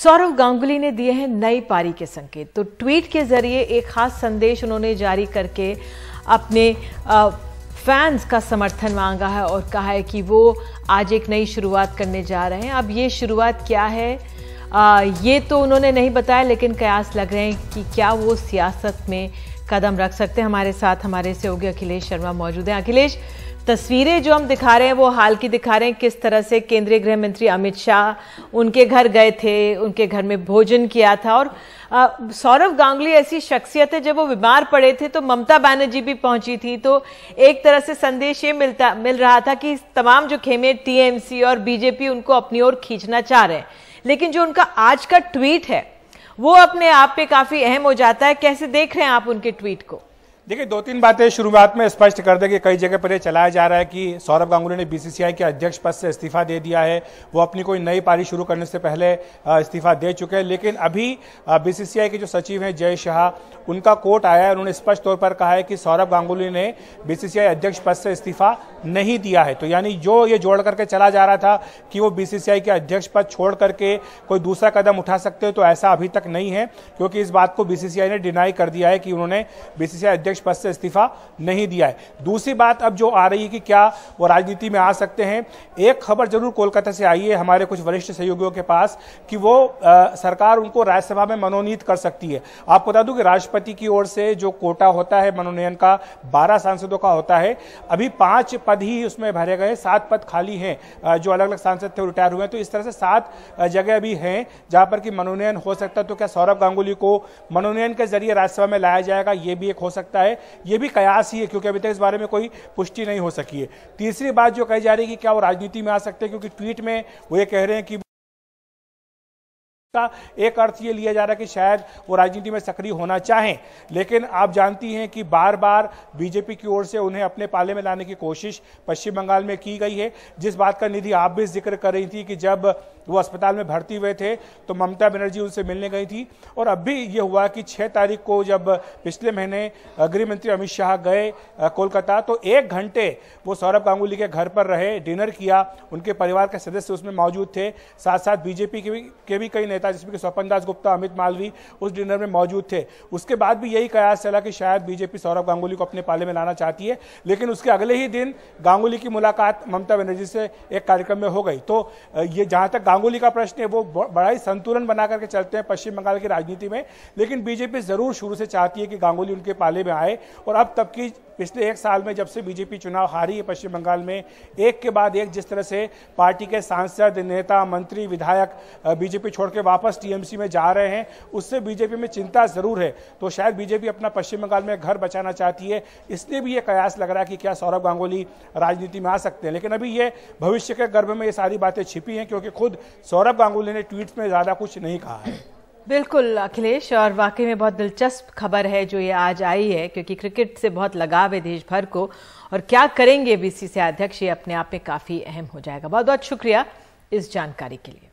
सौरव गांगुली ने दिए हैं नई पारी के संकेत तो ट्वीट के जरिए एक खास संदेश उन्होंने जारी करके अपने फैंस का समर्थन मांगा है और कहा है कि वो आज एक नई शुरुआत करने जा रहे हैं अब ये शुरुआत क्या है आ, ये तो उन्होंने नहीं बताया लेकिन कयास लग रहे हैं कि क्या वो सियासत में कदम रख सकते हैं हमारे साथ हमारे सहयोगी अखिलेश शर्मा मौजूद हैं अखिलेश तस्वीरें जो हम दिखा रहे हैं वो हाल की दिखा रहे हैं किस तरह से केंद्रीय गृह मंत्री अमित शाह उनके घर गए थे उनके घर में भोजन किया था और सौरव गांगुली ऐसी शख्सियत है जब वो बीमार पड़े थे तो ममता बनर्जी भी पहुंची थी तो एक तरह से संदेश ये मिलता मिल रहा था कि तमाम जो खेमे टीएमसी और बीजेपी उनको अपनी ओर खींचना चाह रहे हैं लेकिन जो उनका आज का ट्वीट है वो अपने आप पे काफी अहम हो जाता है कैसे देख रहे हैं आप उनके ट्वीट को देखिए दो तीन बातें शुरुआत में स्पष्ट कर दें कि कई जगह पर यह चलाया जा रहा है कि सौरभ गांगुली ने बीसीसीआई के अध्यक्ष पद से इस्तीफा दे दिया है वो अपनी कोई नई पारी शुरू करने से पहले इस्तीफा दे चुके हैं लेकिन अभी बीसीसीआई के जो सचिव हैं जय शाह उनका कोर्ट आया है उन्होंने स्पष्ट तौर पर कहा है कि सौरभ गांगुली ने बीसीसीआई अध्यक्ष पद से इस्तीफा नहीं दिया है तो यानी जो ये जोड़ करके चला जा रहा था कि वो बीसीसीआई के अध्यक्ष पद छोड़ करके कोई दूसरा कदम उठा सकते हो तो ऐसा अभी तक नहीं है क्योंकि इस बात को बीसीसीआई ने डिनाई कर दिया है कि उन्होंने बीसीसीआई अध्यक्ष अध्यक्ष पद से इस्तीफा नहीं दिया है दूसरी बात अब जो आ रही है कि क्या वो राजनीति में आ सकते हैं एक खबर जरूर कोलकाता से आई है हमारे कुछ वरिष्ठ सहयोगियों के पास कि वो आ, सरकार उनको राज्यसभा में मनोनीत कर सकती है आपको बता दूं कि राष्ट्रपति की ओर से जो कोटा होता है मनोनयन का बारह सांसदों का होता है अभी पांच पद ही उसमें भरे गए सात पद खाली हैं जो अलग अलग सांसद थे रिटायर हुए तो इस तरह से सात जगह भी हैं जहां पर कि मनोनयन हो सकता है तो क्या सौरभ गांगुली को मनोनयन के जरिए राज्यसभा में लाया जाएगा यह भी एक हो सकता है है ये भी कयास ही है क्योंकि अभी तक इस बारे में कोई पुष्टि नहीं हो सकी है तीसरी बात जो कही जा रही है कि क्या वो राजनीति में आ सकते हैं क्योंकि ट्वीट में वो ये कह रहे हैं कि का एक अर्थ ये लिया जा रहा है कि शायद वो राजनीति में सक्रिय होना चाहें लेकिन आप जानती हैं कि बार बार बीजेपी की ओर से उन्हें अपने पाले में लाने की कोशिश पश्चिम बंगाल में की गई है जिस बात का निधि आप भी जिक्र कर रही थी कि जब वो अस्पताल में भर्ती हुए थे तो ममता बनर्जी उनसे मिलने गई थी और अब भी ये हुआ कि छः तारीख को जब पिछले महीने गृहमंत्री अमित शाह गए कोलकाता तो एक घंटे वो सौरभ गांगुली के घर पर रहे डिनर किया उनके परिवार के सदस्य उसमें मौजूद थे साथ साथ बीजेपी के भी के भी कई नेता नेता जिसमें कि स्वपन दास गुप्ता अमित मालवी उस डिनर में मौजूद थे उसके बाद भी यही कयास चला कि शायद बीजेपी सौरभ गांगुली को अपने पाले में लाना चाहती है लेकिन उसके अगले ही दिन गांगुली की मुलाकात ममता बनर्जी से एक कार्यक्रम में हो गई तो ये जहाँ तक गांगुली का प्रश्न है वो बड़ा ही संतुलन बना करके चलते हैं पश्चिम बंगाल की राजनीति में लेकिन बीजेपी ज़रूर शुरू से चाहती है कि गांगुली उनके पाले में आए और अब तब की पिछले एक साल में जब से बीजेपी चुनाव हारी है पश्चिम बंगाल में एक के बाद एक जिस तरह से पार्टी के सांसद नेता मंत्री विधायक बीजेपी छोड़ के वापस टीएमसी में जा रहे हैं उससे बीजेपी में चिंता जरूर है तो शायद बीजेपी अपना पश्चिम बंगाल में घर बचाना चाहती है इसलिए भी ये कयास लग रहा है कि क्या सौरभ गांगुली राजनीति में आ सकते हैं लेकिन अभी ये भविष्य के गर्भ में ये सारी बातें छिपी हैं क्योंकि खुद सौरभ गांगुली ने ट्वीट में ज़्यादा कुछ नहीं कहा है बिल्कुल अखिलेश और वाकई में बहुत दिलचस्प खबर है जो ये आज आई है क्योंकि क्रिकेट से बहुत लगाव है देश भर को और क्या करेंगे बीसीसीआई अध्यक्ष ये अपने आप में काफ़ी अहम हो जाएगा बहुत बहुत शुक्रिया इस जानकारी के लिए